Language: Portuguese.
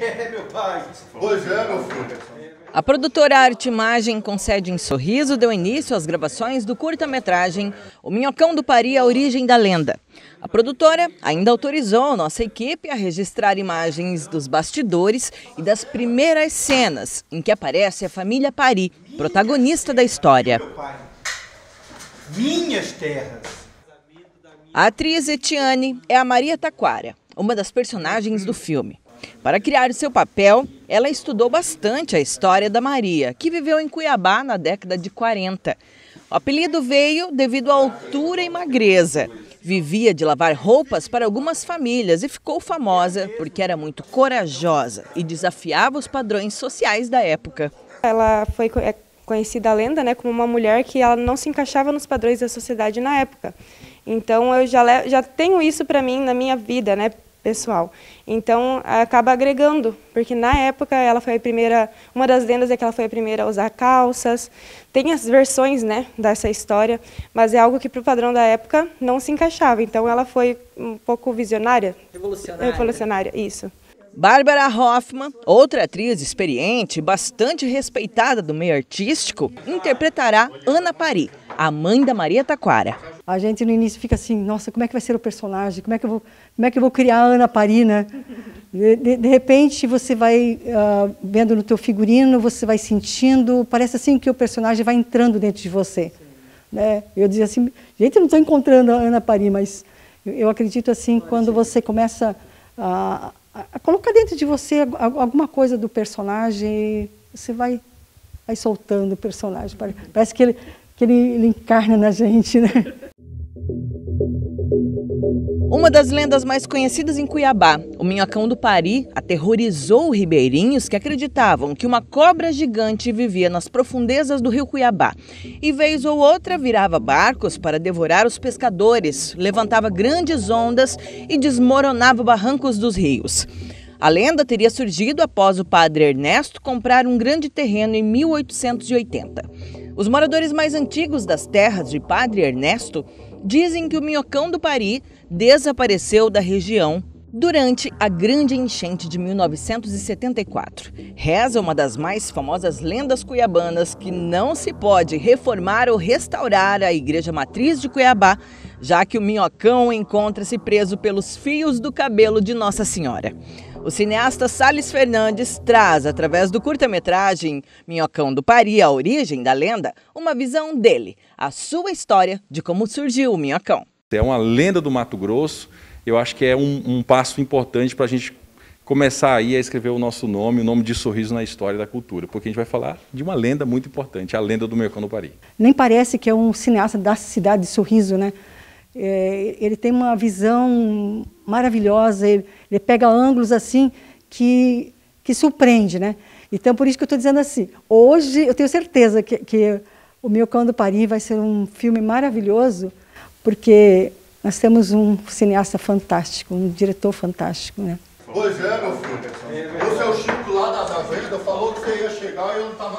É, meu pai. Pois é, meu filho. A produtora Arte Imagem, com sede em Sorriso, deu início às gravações do curta-metragem O Minhocão do Pari, a origem da lenda. A produtora ainda autorizou nossa equipe a registrar imagens dos bastidores e das primeiras cenas em que aparece a família Pari, protagonista da história. Minhas terras. A atriz Etiane é a Maria Taquara, uma das personagens do filme. Para criar o seu papel, ela estudou bastante a história da Maria, que viveu em Cuiabá na década de 40. O apelido veio devido à altura e magreza. Vivia de lavar roupas para algumas famílias e ficou famosa porque era muito corajosa e desafiava os padrões sociais da época. Ela foi é, conhecida a lenda né, como uma mulher que ela não se encaixava nos padrões da sociedade na época. Então eu já, já tenho isso para mim na minha vida, né? pessoal. Então acaba agregando, porque na época ela foi a primeira, uma das lendas é que ela foi a primeira a usar calças. Tem as versões, né, dessa história, mas é algo que para o padrão da época não se encaixava. Então ela foi um pouco visionária, revolucionária, revolucionária isso. Bárbara Hoffman, outra atriz experiente, bastante respeitada do meio artístico, interpretará Ana Pari, a mãe da Maria Taquara. A gente no início fica assim, nossa, como é que vai ser o personagem? Como é que eu vou, como é que eu vou criar a Ana Parina? De, de, de repente você vai uh, vendo no teu figurino, você vai sentindo, parece assim que o personagem vai entrando dentro de você. Né? Eu dizia assim, gente, eu não estou encontrando a Ana Parina, mas eu, eu acredito assim, Pode quando ser. você começa a, a, a colocar dentro de você alguma coisa do personagem, você vai vai soltando o personagem. Parece que ele, que ele, ele encarna na gente, né? Uma das lendas mais conhecidas em Cuiabá, o minhocão do Pari aterrorizou ribeirinhos que acreditavam que uma cobra gigante vivia nas profundezas do rio Cuiabá e vez ou outra virava barcos para devorar os pescadores, levantava grandes ondas e desmoronava barrancos dos rios. A lenda teria surgido após o padre Ernesto comprar um grande terreno em 1880. Os moradores mais antigos das terras de Padre Ernesto dizem que o minhocão do Pari desapareceu da região durante a grande enchente de 1974. Reza uma das mais famosas lendas cuiabanas que não se pode reformar ou restaurar a igreja matriz de Cuiabá já que o minhocão encontra-se preso pelos fios do cabelo de Nossa Senhora. O cineasta Sales Fernandes traz, através do curta-metragem Minhocão do Pari, a origem da lenda, uma visão dele, a sua história de como surgiu o minhocão. É uma lenda do Mato Grosso, eu acho que é um, um passo importante para a gente começar aí a escrever o nosso nome, o nome de sorriso na história da cultura, porque a gente vai falar de uma lenda muito importante, a lenda do Minhocão do Pari. Nem parece que é um cineasta da cidade de sorriso, né? É, ele tem uma visão maravilhosa, ele, ele, pega ângulos assim que, que surpreende, né? Então, por isso que eu estou dizendo assim, hoje eu tenho certeza que, que o meu Cão do Paris vai ser um filme maravilhoso, porque nós temos um cineasta fantástico, um diretor fantástico, né? Pois é, meu filho. Você é o Chico lá da, da venda, falou que você ia chegar e eu não estava